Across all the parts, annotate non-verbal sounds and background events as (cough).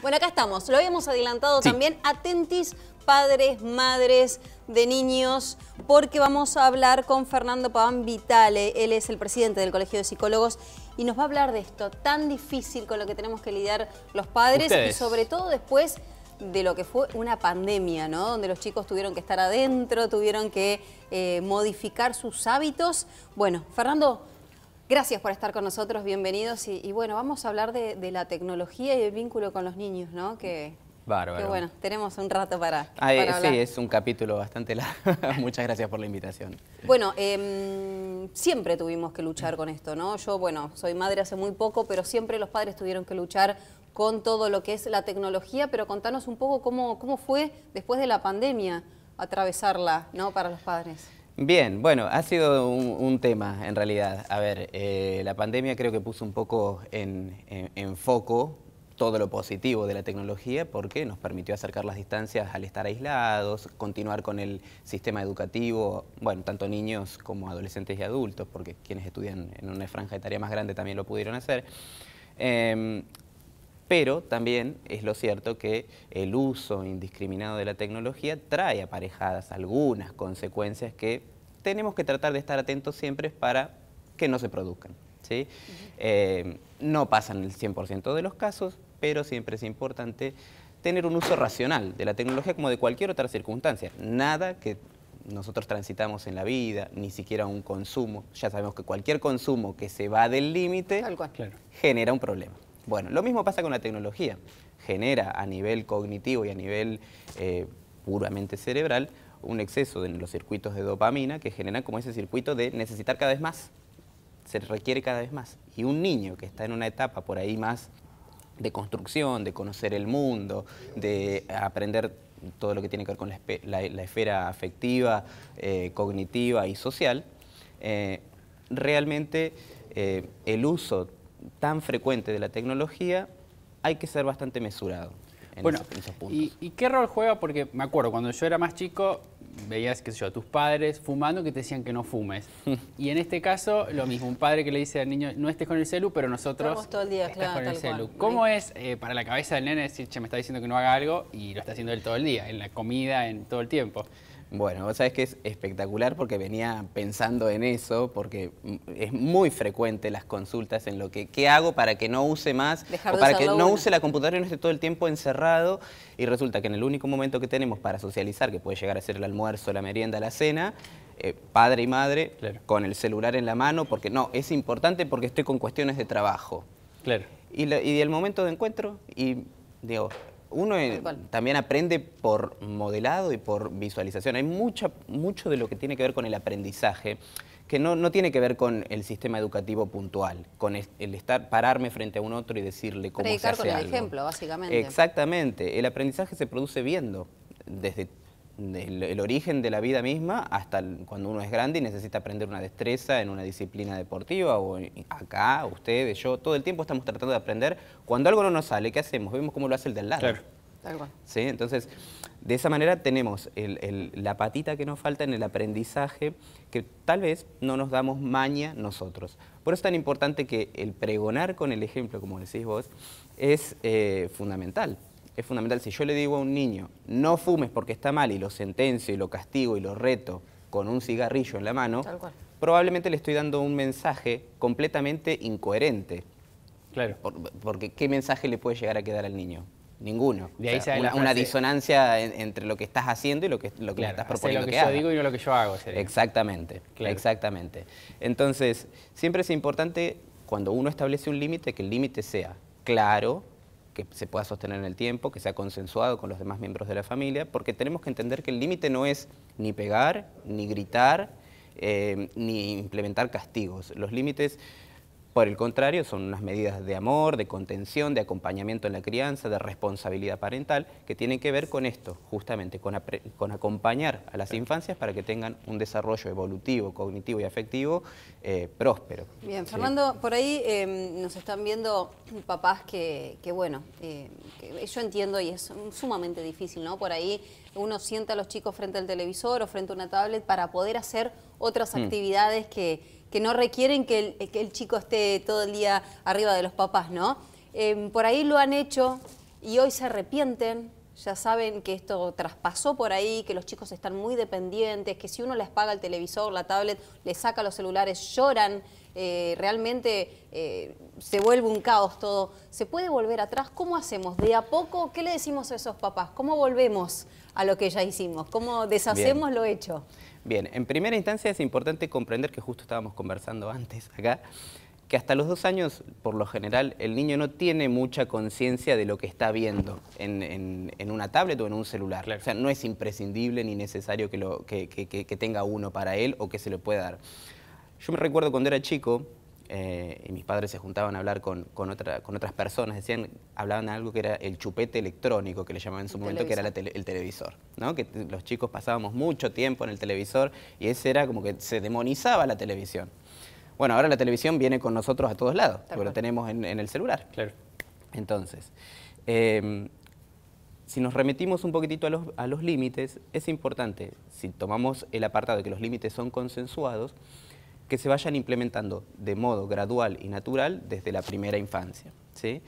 Bueno, acá estamos. Lo habíamos adelantado también. Atentis, padres, madres de niños, porque vamos a hablar con Fernando Paván Vitale. Él es el presidente del Colegio de Psicólogos y nos va a hablar de esto tan difícil con lo que tenemos que lidiar los padres y sobre todo después de lo que fue una pandemia, ¿no? Donde los chicos tuvieron que estar adentro, tuvieron que eh, modificar sus hábitos. Bueno, Fernando, Gracias por estar con nosotros, bienvenidos. Y, bueno, vamos a hablar de, la tecnología y el vínculo con los niños, ¿no? Que, Bárbaro. bueno, tenemos un rato para, Sí, es un capítulo bastante largo. (laughs) Muchas gracias por la invitación. Bueno, em, siempre tuvimos que luchar con esto, ¿no? Yo, bueno, soy madre hace muy poco, pero siempre los padres tuvieron que luchar con todo lo que es la tecnología, pero contanos un poco cómo, cómo fue después de la pandemia atravesarla, ¿no? Para los padres. Bien, bueno, ha sido un, tema en realidad. A ver, eh, la pandemia creo que puso un poco en, foco todo lo positivo de la tecnología porque nos permitió acercar las distancias al estar aislados, continuar con el sistema educativo, bueno, tanto niños como adolescentes y adultos, porque quienes estudian en una franja de tarea más grande también lo pudieron hacer. Em, pero también es lo cierto que el uso indiscriminado de la tecnología trae aparejadas algunas consecuencias que tenemos que tratar de estar atentos siempre para que no se produzcan. ¿sí? Eh, no pasan el 100% de los casos, pero siempre es importante tener un uso racional de la tecnología como de cualquier otra circunstancia. Nada que nosotros transitamos en la vida, ni siquiera un consumo. Ya sabemos que cualquier consumo que se va del límite genera un problema. Bueno, lo mismo pasa con la tecnología. Genera a nivel cognitivo y a nivel eh, puramente cerebral un exceso de los circuitos de dopamina que generan como ese circuito de necesitar cada vez más, se requiere cada vez más. Y un niño que está en una etapa por ahí más de construcción, de conocer el mundo, de aprender todo lo que tiene que ver con la, esfera afectiva, eh, cognitiva y social, eh, realmente eh, el uso tan frecuente de la tecnología hay que ser bastante mesurado bueno, Y, qué rol juega? Porque me acuerdo, cuando yo era más chico, veías, qué sé yo, a tus padres fumando que te decían que no fumes. (laughs) y en este caso, lo mismo, un padre que le dice al niño, no estés con el celu, pero nosotros Estamos todo el día, claro, con el celu. ¿Cómo es eh, para la cabeza del nene decir, che, me está diciendo que no haga algo y lo está haciendo él todo el día, en la comida, en todo el tiempo? Bueno, vos sabés que es espectacular porque venía pensando en eso, porque mm, es muy frecuente las consultas en lo que, ¿qué hago para que no use más? para que no use la computadora y no esté todo el tiempo encerrado. Y resulta que en el único momento que tenemos para socializar, que puede llegar a ser el almuerzo, la merienda, la cena, eh, padre y madre, con el celular en la mano, porque no, es importante porque estoy con cuestiones de trabajo. Claro. Y, y el momento de encuentro, y digo, uno también aprende por modelado y por visualización. Hay mucha, mucho de lo que tiene que ver con el aprendizaje que no, no, tiene que ver con el sistema educativo puntual, con el, estar pararme frente a un otro y decirle cómo Predicar se hace con el ejemplo, básicamente. Exactamente. El aprendizaje se produce viendo desde el, origen de la vida misma hasta cuando uno es grande y necesita aprender una destreza en una disciplina deportiva o acá, ustedes, yo, todo el tiempo estamos tratando de aprender. Cuando algo no nos sale, ¿qué hacemos? Vemos cómo lo hace el del lado. Entonces, de esa manera tenemos la patita que nos falta en el aprendizaje que tal vez no nos damos maña nosotros. Por eso es tan importante que el pregonar con el ejemplo, como decís vos, es eh, fundamental es fundamental. Si yo le digo a un niño, no fumes porque está mal, y lo sentencio, y lo castigo, y lo reto con un cigarrillo en la mano, probablemente le estoy dando un mensaje completamente incoherente. Claro. porque ¿qué mensaje le puede llegar a quedar al niño? Ninguno. De ahí una, disonancia entre lo que estás haciendo y lo que, lo que estás proponiendo. Lo que, yo digo y lo que yo hago. Exactamente, exactamente. Entonces, siempre es importante cuando uno establece un límite que el límite sea claro, que se pueda sostener en el tiempo, que sea consensuado con los demás miembros de la familia, porque tenemos que entender que el límite no es ni pegar, ni gritar, eh, ni implementar castigos. Los límites por el contrario, son unas medidas de amor, de contención, de acompañamiento en la crianza, de responsabilidad parental, que tienen que ver con esto, justamente, con, acompañar a las infancias para que tengan un desarrollo evolutivo, cognitivo y afectivo eh, próspero. Bien, Fernando, por ahí em, nos están viendo papás que, bueno, eh, yo entiendo y es sumamente difícil, ¿no? Por ahí uno sienta a los chicos frente al televisor o frente a una tablet para poder hacer otras mm. actividades que que no requieren que el, chico esté todo el día arriba de los papás, ¿no? Em, por ahí lo han hecho y hoy se arrepienten, ya saben que esto traspasó por ahí, que los chicos están muy dependientes, que si uno les paga el televisor, la tablet, les saca los celulares, lloran, eh, realmente eh, se vuelve un caos todo. ¿Se puede volver atrás? ¿Cómo hacemos? ¿De a poco? ¿Qué le decimos a esos papás? ¿Cómo volvemos a lo que ya hicimos? ¿Cómo deshacemos lo hecho? Bien, en primera instancia es importante comprender que justo estábamos conversando antes acá, que hasta los dos años, por lo general, el niño no tiene mucha conciencia de lo que está viendo en, una tablet o en un celular. O sea, no es imprescindible ni necesario que, lo, que, tenga uno para él o que se lo pueda dar. Yo me recuerdo cuando era chico, eh, y mis padres se juntaban a hablar con, otras personas, decían, hablaban de algo que era el chupete electrónico, que le llamaban en su momento, que era el televisor, que los chicos pasábamos mucho tiempo en el televisor y ese era como que se demonizaba la televisión. Bueno, ahora la televisión viene con nosotros a todos lados, porque lo tenemos en, el celular. Claro. Entonces, em, si nos remetimos un poquitito a los límites, es importante, si tomamos el apartado de que los límites son consensuados, que se vayan implementando de modo gradual y natural desde la primera infancia. ¿sí?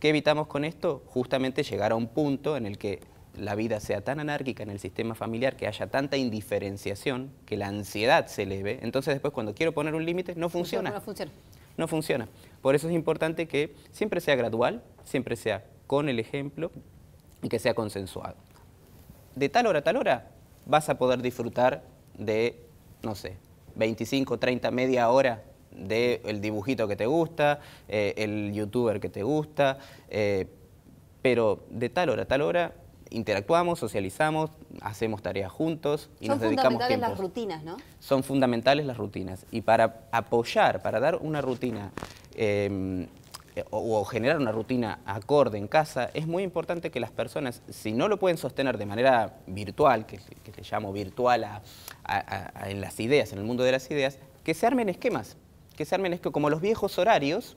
¿Qué evitamos con esto? Justamente llegar a un punto en el que la vida sea tan anárquica en el sistema familiar, que haya tanta indiferenciación, que la ansiedad se eleve. Entonces después cuando quiero poner un límite, no funciona. No funciona. No funciona. Por eso es importante que siempre sea gradual, siempre sea con el ejemplo y que sea consensuado. De tal hora a tal hora vas a poder disfrutar de, no sé, 25, 30, media hora del dibujito que te gusta, eh, el youtuber que te gusta, eh, pero de tal hora a tal hora interactuamos, socializamos, hacemos tareas juntos y nos dedicamos tiempo. Son fundamentales las rutinas, ¿no? Son fundamentales las rutinas. Y para apoyar, para dar una rutina em, eh, o, generar una rutina acorde en casa, es muy importante que las personas, si no lo pueden sostener de manera virtual, que, que le llamo virtual a, en las ideas, en el mundo de las ideas, que se armen esquemas, que se armen esquemas, como los viejos horarios,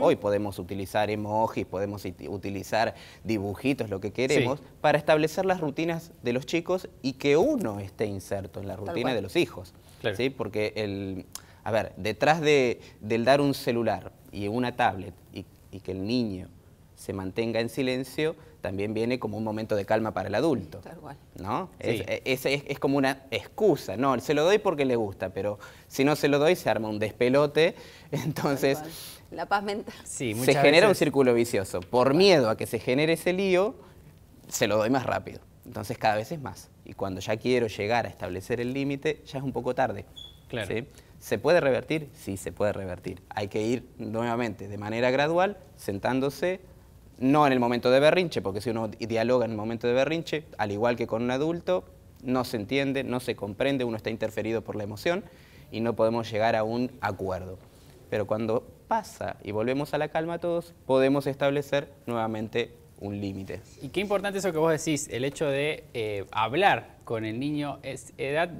Hoy podemos utilizar emojis, podemos utilizar dibujitos, lo que queremos, para establecer las rutinas de los chicos y que uno esté inserto en la rutina de los hijos. ¿sí? Porque el, a ver, detrás de, del dar un celular y una tablet y, que el niño se mantenga en silencio, también viene como un momento de calma para el adulto. Tal cual. ¿No? Es, como una excusa. No, se lo doy porque le gusta, pero si no se lo doy se arma un despelote. (laughs) Entonces. La paz mental. Sí, se genera un círculo vicioso. Por miedo a que se genere ese lío, se lo doy más rápido. Entonces cada vez es más. Y cuando ya quiero llegar a establecer el límite, ya es un poco tarde. Claro. ¿sí? ¿Se puede revertir? Sí, se puede revertir. Hay que ir nuevamente de manera gradual, sentándose, no en el momento de berrinche, porque si uno dialoga en el momento de berrinche, al igual que con un adulto, no se entiende, no se comprende, uno está interferido por la emoción y no podemos llegar a un acuerdo. Pero cuando pasa y volvemos a la calma todos, podemos establecer nuevamente un límite. Y qué importante eso que vos decís, el hecho de eh, hablar con el niño, es, edad,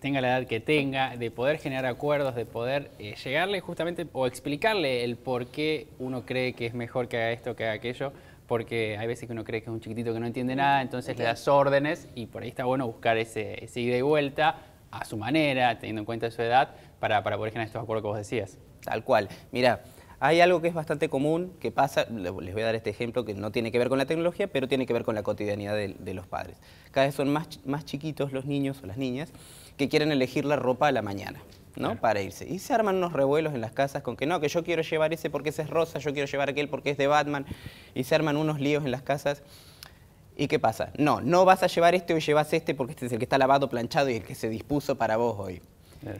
tenga la edad que tenga, de poder generar acuerdos, de poder eh, llegarle justamente o explicarle el por qué uno cree que es mejor que haga esto, que haga aquello, porque hay veces que uno cree que es un chiquitito que no entiende nada, entonces le das órdenes y por ahí está bueno buscar ese, ese, ida y vuelta a su manera, teniendo en cuenta su edad, para, para poder generar estos acuerdos que vos decías. Tal cual. Mira, hay algo que es bastante común, que pasa, les voy a dar este ejemplo que no tiene que ver con la tecnología, pero tiene que ver con la cotidianidad de, los padres. Cada vez son más chiquitos los niños o las niñas que quieren elegir la ropa a la mañana. ¿no? Para irse. Y se arman unos revuelos en las casas con que no, que yo quiero llevar ese porque ese es rosa, yo quiero llevar aquel porque es de Batman. Y se arman unos líos en las casas. ¿Y qué pasa? No, no vas a llevar este hoy llevas este porque este es el que está lavado, planchado y el que se dispuso para vos hoy.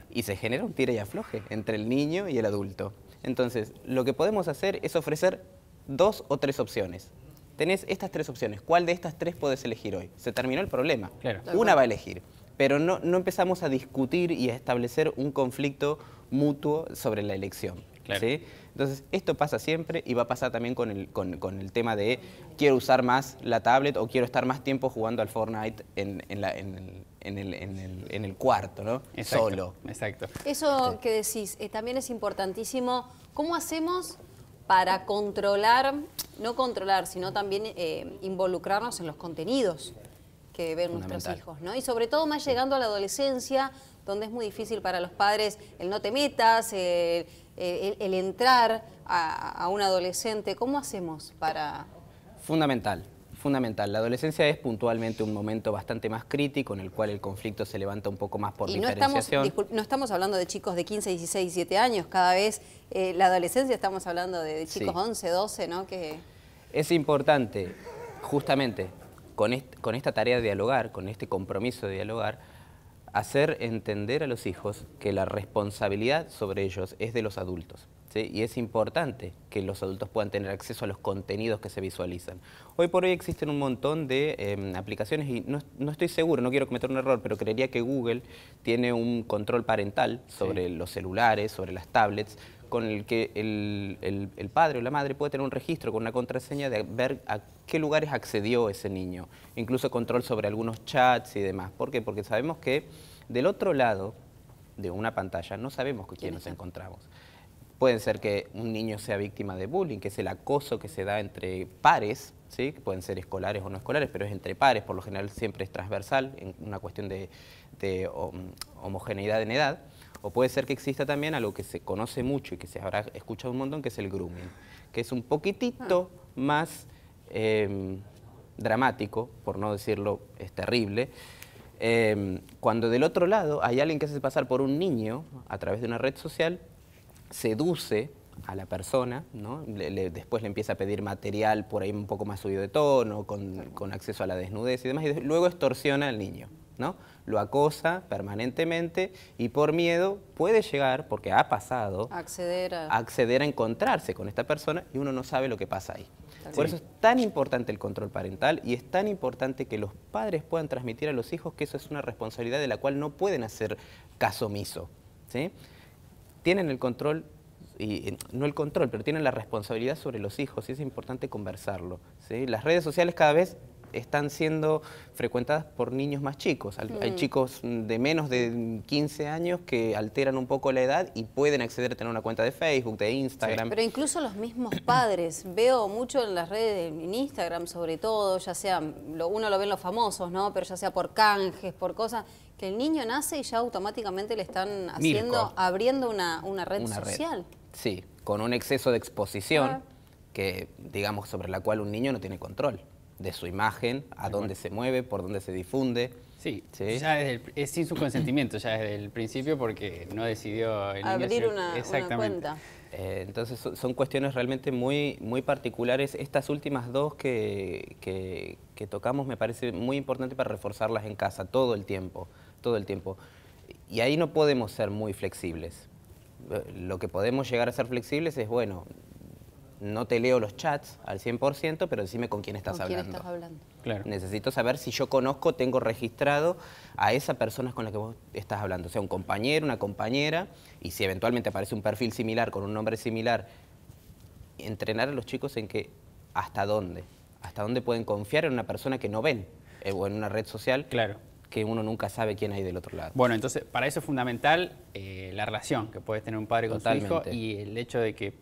Y se genera un tira y afloje entre el niño y el adulto. Entonces, lo que podemos hacer es ofrecer dos o tres opciones. Tenés estas tres opciones. ¿Cuál de estas tres podés elegir hoy? Se terminó el problema. Claro. Una va a elegir pero no, empezamos a discutir y a establecer un conflicto mutuo sobre la elección. Entonces, esto pasa siempre y va a pasar también con el, tema de quiero usar más la tablet o quiero estar más tiempo jugando al Fortnite en, en, el, cuarto, ¿no? Solo. Exacto. Eso este. que decís eh, también es importantísimo. ¿Cómo hacemos para controlar, no controlar, sino también eh, involucrarnos en los contenidos? ver nuestros hijos, ¿no? Y sobre todo más llegando a la adolescencia, donde es muy difícil para los padres el no te metas, el, entrar a, un adolescente. ¿Cómo hacemos para...? Fundamental, fundamental. La adolescencia es puntualmente un momento bastante más crítico en el cual el conflicto se levanta un poco más por y diferenciación. No estamos, hablando de chicos de 15, 16, 17 años. Cada vez eh, la adolescencia estamos hablando de, chicos 11, 12, ¿no? Que... Es importante, justamente, con, esta tarea de dialogar, con este compromiso de dialogar, hacer entender a los hijos que la responsabilidad sobre ellos es de los adultos. Y es importante que los adultos puedan tener acceso a los contenidos que se visualizan. Hoy por hoy existen un montón de em, aplicaciones y no, estoy seguro, no quiero cometer un error, pero creería que Google tiene un control parental sobre los celulares, sobre las tablets, con el que el, padre o la madre puede tener un registro con una contraseña de ver a qué lugares accedió ese niño, incluso control sobre algunos chats y demás. ¿Por qué? Porque sabemos que del otro lado de una pantalla no sabemos con quién nos encontramos. Puede ser que un niño sea víctima de bullying, que es el acoso que se da entre pares, ¿sí? pueden ser escolares o no escolares, pero es entre pares, por lo general siempre es transversal, en una cuestión de mm, homogeneidad en edad. O puede ser que exista también algo que se conoce mucho y que se habrá escuchado un montón, que es el grooming, que es un poquitito ah. más em, dramático, por no decirlo, es terrible. Em, cuando del otro lado hay alguien que hace pasar por un niño a través de una red social, seduce a la persona, después le empieza a pedir material por ahí un poco más subido de tono, con acceso a la desnudez y demás, y luego extorsiona al niño. Lo acosa permanentemente y por miedo puede llegar, porque ha pasado, acceder a, acceder a encontrarse con esta persona y uno no sabe lo que pasa ahí. Por eso es tan importante el control parental y es tan importante que los padres puedan transmitir a los hijos que eso es una responsabilidad de la cual no pueden hacer caso omiso. ¿sí? Tienen el control y, no el control, pero tienen la responsabilidad sobre los hijos y es importante conversarlo. Las redes sociales cada vez están siendo frecuentadas por niños más chicos. Hay, mm. chicos de menos de 15 años que alteran un poco la edad y pueden acceder a tener una cuenta de Facebook, de Instagram. pero incluso los mismos padres. Veo mucho en las redes, en Instagram sobre todo, ya sea, lo uno lo ven los famosos, ¿no? Pero ya sea por canjes, por cosas, que el niño nace y ya automáticamente le están haciendo, abriendo una, una red social. Sí, con un exceso de exposición. que digamos sobre la cual un niño no tiene control de su imagen, a dónde se mueve, por dónde se difunde. Sí, Ya es sin su consentimiento ya desde el principio porque no decidió abrir una, Una cuenta. Eh, entonces son, cuestiones realmente muy, muy particulares. Estas últimas dos que, que tocamos me parece muy importante para reforzarlas en casa todo el tiempo, todo el tiempo. Y ahí no podemos ser muy flexibles. Lo que podemos llegar a ser flexibles es, bueno, no te leo los chats al 100%, pero decime con quién estás ¿Con quién hablando. Estás hablando? Claro. Necesito saber si yo conozco, tengo registrado a esa persona con la que vos estás hablando, o sea un compañero, una compañera, y si eventualmente aparece un perfil similar con un nombre similar, entrenar a los chicos en que hasta dónde, hasta dónde pueden confiar en una persona que no ven eh, o en una red social. Claro que uno nunca sabe quién hay del otro lado. Bueno, entonces para eso es fundamental eh, la relación que puedes tener un padre con Totalmente. hijo y el hecho de que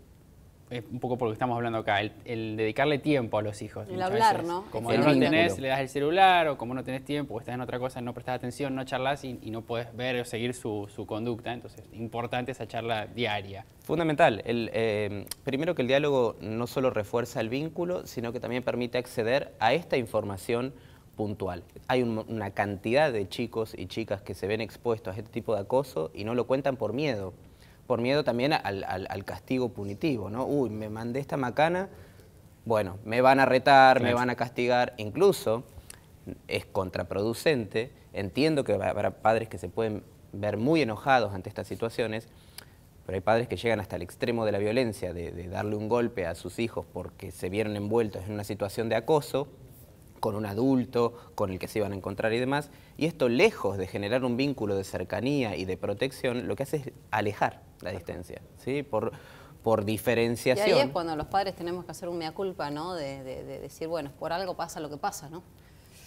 es un poco por lo que estamos hablando acá, el, dedicarle tiempo a los hijos. El hablar, ¿no? Como no lo tenés, le das el celular, o como no tenés tiempo, estás en otra cosa, no prestás atención, no charlas y, no puedes ver o seguir su, conducta. Entonces, importante esa charla diaria. Fundamental. El, eh, primero que el diálogo no solo refuerza el vínculo, sino que también permite acceder a esta información puntual. Hay una cantidad de chicos y chicas que se ven expuestos a este tipo de acoso y no lo cuentan por miedo por miedo también al, castigo punitivo, ¿no? Uy, me mandé esta macana, bueno, me van a retar, me van a castigar, incluso es contraproducente, entiendo que habrá padres que se pueden ver muy enojados ante estas situaciones, pero hay padres que llegan hasta el extremo de la violencia, de darle un golpe a sus hijos porque se vieron envueltos en una situación de acoso, con un adulto, con el que se iban a encontrar y demás. Y esto, lejos de generar un vínculo de cercanía y de protección, lo que hace es alejar la distancia, ¿sí? Por, por diferenciación. Y ahí es cuando los padres tenemos que hacer un mea culpa, ¿no? De, decir, bueno, por algo pasa lo que pasa, ¿no?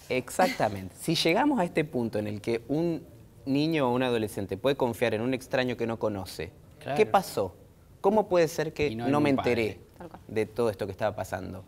Exactamente. si llegamos a este punto en el que un niño o un adolescente puede confiar en un extraño que no conoce, ¿qué pasó? ¿Cómo puede ser que no, me enteré de todo esto que estaba pasando?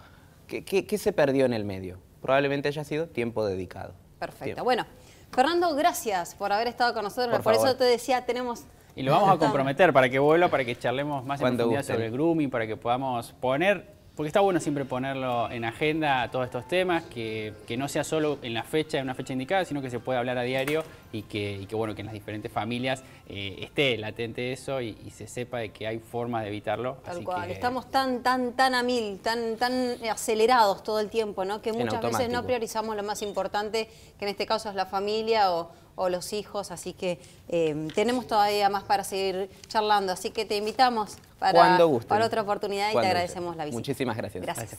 ¿Qué, se perdió en el medio? Probablemente haya sido tiempo dedicado. Perfecto. Bueno, Fernando, gracias por haber estado con nosotros. por eso te decía, tenemos y lo vamos a comprometer para que vuelva, para que charlemos más en profundidad sobre el grooming, para que podamos poner, porque está bueno siempre ponerlo en agenda todos estos temas, que, no sea solo en la fecha, en una fecha indicada, sino que se pueda hablar a diario y que, y que bueno, que en las diferentes familias eh, esté latente eso y, se sepa de que hay formas de evitarlo. Tal cual, estamos tan, tan, tan a mil, tan, tan eh, acelerados todo el tiempo, ¿no? Que muchas veces no priorizamos lo más importante, que en este caso es la familia o o los hijos, así que em, tenemos todavía más para seguir charlando, así que te invitamos para, otra oportunidad y te agradecemos la visita. Muchísimas Gracias. gracias